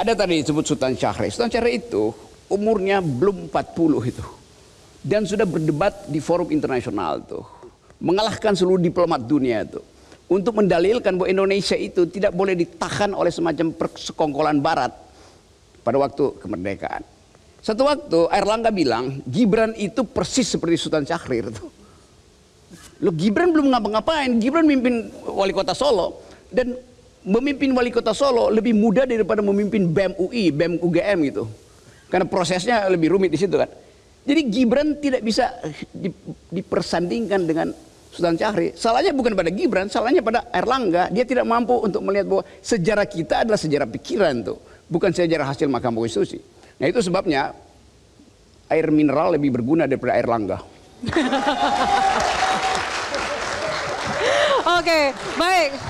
Ada tadi disebut Sultan Syahrir. Sultan Syahrir itu umurnya belum 40 itu. Dan sudah berdebat di forum internasional tuh. Mengalahkan seluruh diplomat dunia itu. Untuk mendalilkan bahwa Indonesia itu tidak boleh ditahan oleh semacam persekongkolan barat pada waktu kemerdekaan. Satu waktu Erlangga bilang, Gibran itu persis seperti Sultan Syahrir tuh. Loh Gibran belum ngapa-ngapain, Gibran mimpin wali kota Solo. Dan memimpin wali kota Solo lebih mudah daripada memimpin BEM UI, BEM UGM gitu. Karena prosesnya lebih rumit di situ kan. Jadi Gibran tidak bisa dipersandingkan dengan Sultan Syahri. Salahnya bukan pada Gibran, salahnya pada Erlangga. Dia tidak mampu untuk melihat bahwa sejarah kita adalah sejarah pikiran tuh, bukan sejarah hasil Mahkamah Konstitusi. Nah itu sebabnya air mineral lebih berguna daripada air langga. Oke, baik.